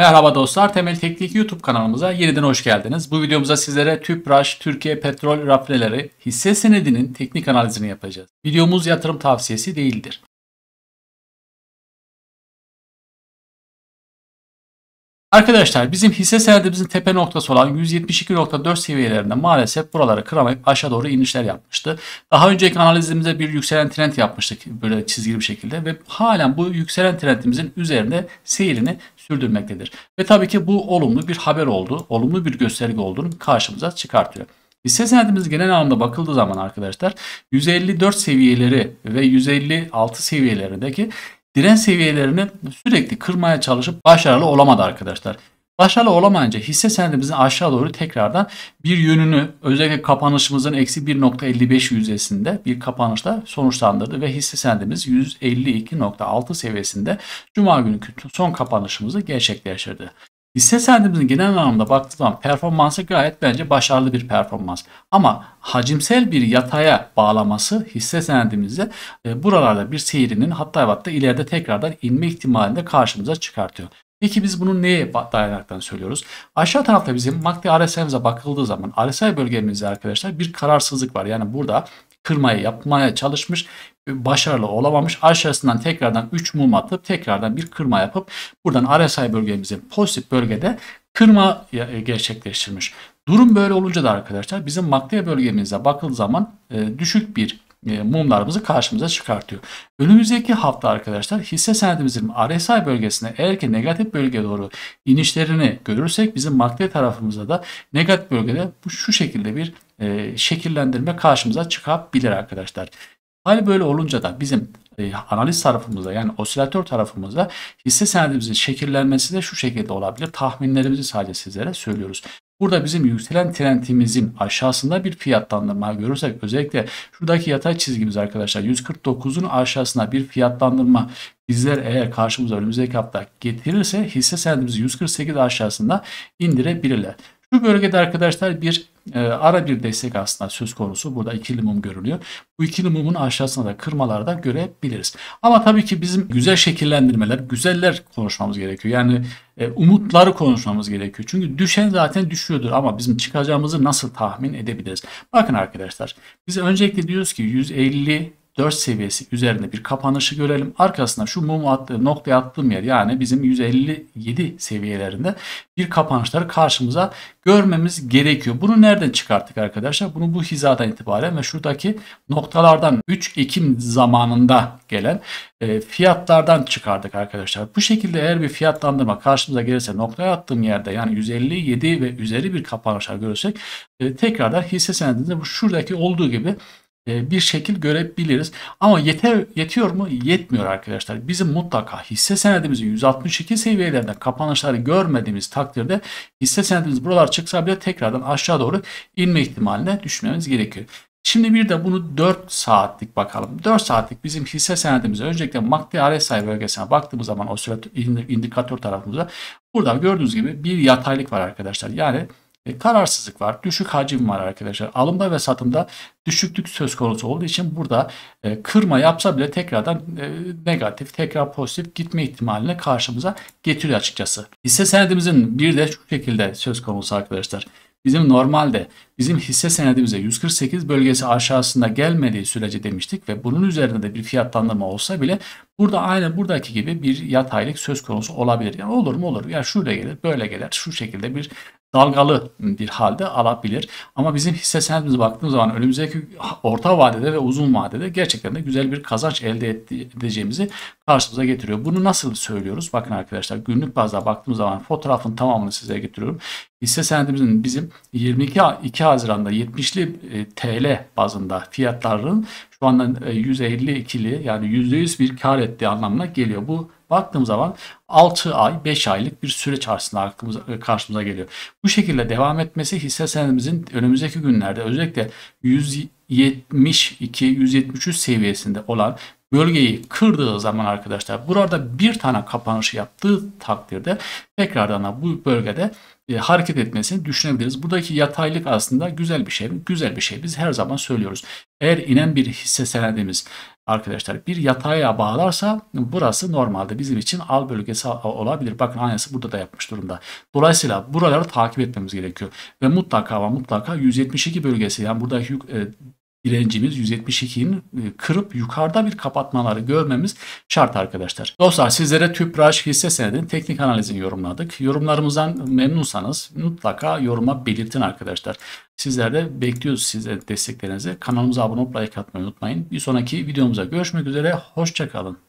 Merhaba dostlar, Temel Teknik YouTube kanalımıza yeniden hoş geldiniz. Bu videomuzda sizlere TÜPRAŞ Türkiye Petrol Rafineleri hisse senedinin teknik analizini yapacağız. Videomuz yatırım tavsiyesi değildir. Arkadaşlar bizim hisse senedimizin tepe noktası olan 172.4 seviyelerinde maalesef buraları kıramayıp aşağı doğru inişler yapmıştı. Daha önceki analizimizde bir yükselen trend yapmıştık böyle çizgili bir şekilde ve halen bu yükselen trendimizin üzerinde seyrini sürdürmektedir. Ve tabii ki bu olumlu bir haber oldu, olumlu bir gösterge olduğunu karşımıza çıkartıyor. Hisse senedimiz genel anlamda bakıldığı zaman arkadaşlar 154 seviyeleri ve 156 seviyelerindeki Diren seviyelerini sürekli kırmaya çalışıp başarılı olamadı arkadaşlar. Başarılı olamayınca hisse senedimizin aşağı doğru tekrardan bir yönünü özellikle kapanışımızın eksi 1.55 yüzdesinde bir kapanışla sonuçlandırdı ve hisse senedimiz 152.6 seviyesinde Cuma günü son kapanışımızı gerçekleştirdi. Hisse senedimizin genel anlamda baktığı zaman performansı gayet bence başarılı bir performans. Ama hacimsel bir yataya bağlaması hisse senedimizde e, buralarda bir seyirinin hatta hatta ileride tekrardan inme ihtimalini karşımıza çıkartıyor. Peki biz bunu neye dayanaraktan söylüyoruz? Aşağı tarafta bizim MACD RSI'mize bakıldığı zaman RSI bölgemizde arkadaşlar bir kararsızlık var. Yani burada kırmayı yapmaya çalışmış. E, başarılı olamamış. Aşağısından tekrardan 3 mum atıp tekrardan bir kırma yapıp buradan RSI bölgemizin pozitif bölgede kırma e, gerçekleştirmiş. Durum böyle olunca da arkadaşlar bizim makdeye bölgemize bakıldığı zaman e, düşük bir mumlarımızı karşımıza çıkartıyor. Önümüzdeki hafta arkadaşlar hisse senedimizin RSI bölgesine eğer ki negatif bölge doğru inişlerini görürsek bizim makde tarafımızda da negatif bölgede bu şu şekilde bir e, şekillendirme karşımıza çıkabilir arkadaşlar. Hal böyle olunca da bizim e, analiz tarafımızda yani osilatör tarafımızda hisse senedimizin şekillenmesi de şu şekilde olabilir. Tahminlerimizi sadece sizlere söylüyoruz. Burada bizim yükselen trendimizin aşağısında bir fiyatlandırma görürsek özellikle şuradaki yatay çizgimiz arkadaşlar 149'un aşağısına bir fiyatlandırma bizler eğer karşımıza önümüzdeki hafta getirirse hisse senedimizi 148 aşağısında indirebilirler. Şu bölgede arkadaşlar bir e, ara bir destek aslında söz konusu. Burada ikili mum görülüyor. Bu ikili mumun aşağısında da kırmalarda görebiliriz. Ama tabii ki bizim güzel şekillendirmeler, güzeller konuşmamız gerekiyor. Yani e, umutları konuşmamız gerekiyor. Çünkü düşen zaten düşüyordur ama bizim çıkacağımızı nasıl tahmin edebiliriz? Bakın arkadaşlar biz öncelikle diyoruz ki 150 4 seviyesi üzerinde bir kapanışı görelim. Arkasına şu mum attı, noktaya attığım yer yani bizim 157 seviyelerinde bir kapanışları karşımıza görmemiz gerekiyor. Bunu nereden çıkarttık arkadaşlar? Bunu bu hizadan itibaren ve şuradaki noktalardan 3 Ekim zamanında gelen e, fiyatlardan çıkardık arkadaşlar. Bu şekilde eğer bir fiyatlandırma karşımıza gelirse noktaya attığım yerde yani 157 ve üzeri bir kapanışlar görürsek e, tekrardan hisse senedinde bu şuradaki olduğu gibi e, bir şekil görebiliriz. Ama yete, yetiyor mu? Yetmiyor arkadaşlar. Bizim mutlaka hisse senedimizi 162 seviyelerinde kapanışları görmediğimiz takdirde hisse senedimiz buralar çıksa bile tekrardan aşağı doğru inme ihtimaline düşmemiz gerekiyor. Şimdi bir de bunu 4 saatlik bakalım. 4 saatlik bizim hisse senedimiz öncelikle MACD RSI bölgesine baktığımız zaman o sürat indikatör tarafımızda burada gördüğünüz gibi bir yataylık var arkadaşlar. Yani e, kararsızlık var, düşük hacim var arkadaşlar. Alımda ve satımda düşüklük söz konusu olduğu için burada e, kırma yapsa bile tekrardan e, negatif, tekrar pozitif gitme ihtimalini karşımıza getiriyor açıkçası. Hisse senedimizin bir de şu şekilde söz konusu arkadaşlar. Bizim normalde bizim hisse senedimize 148 bölgesi aşağısında gelmediği sürece demiştik ve bunun üzerinde de bir fiyatlandırma olsa bile burada aynı buradaki gibi bir yataylık söz konusu olabilir. Yani olur mu olur ya yani şöyle gelir böyle gelir şu şekilde bir dalgalı bir halde alabilir. Ama bizim hisse senedimize baktığımız zaman önümüzdeki orta vadede ve uzun vadede gerçekten de güzel bir kazanç elde edeceğimizi karşımıza getiriyor. Bunu nasıl söylüyoruz? Bakın arkadaşlar günlük bazda baktığımız zaman fotoğrafın tamamını size getiriyorum. Hisse senedimizin bizim 22 2 Haziran'da 70'li e, TL bazında fiyatların şu anda %52'li e, yani %100 bir kar ettiği anlamına geliyor. Bu Baktığım zaman 6 ay 5 aylık bir süre aslında aklımıza, e, karşımıza geliyor. Bu şekilde devam etmesi hisse senedimizin önümüzdeki günlerde özellikle 172-173 seviyesinde olan bölgeyi kırdığı zaman arkadaşlar burada bir tane kapanış yaptığı takdirde tekrardan bu bölgede e, hareket etmesini düşünebiliriz. Buradaki yataylık aslında güzel bir şey. Güzel bir şey. Biz her zaman söylüyoruz. Eğer inen bir hisse senedimiz arkadaşlar bir yataya bağlarsa burası normalde bizim için al bölgesi olabilir. Bakın aynısı burada da yapmış durumda. Dolayısıyla buraları takip etmemiz gerekiyor. Ve mutlaka ve mutlaka 172 bölgesi yani buradaki e, direncimiz 172'nin e, kırıp yukarıda bir kapatmaları görmemiz şart arkadaşlar. Dostlar sizlere TÜPRAŞ hisse senedinin teknik analizini yorumladık. Yorumlarımızdan memnunsanız mutlaka yoruma belirtin arkadaşlar. Sizler de bekliyoruz sizler desteklerinizi. Kanalımıza abone olup like atmayı unutmayın. Bir sonraki videomuza görüşmek üzere. Hoşçakalın.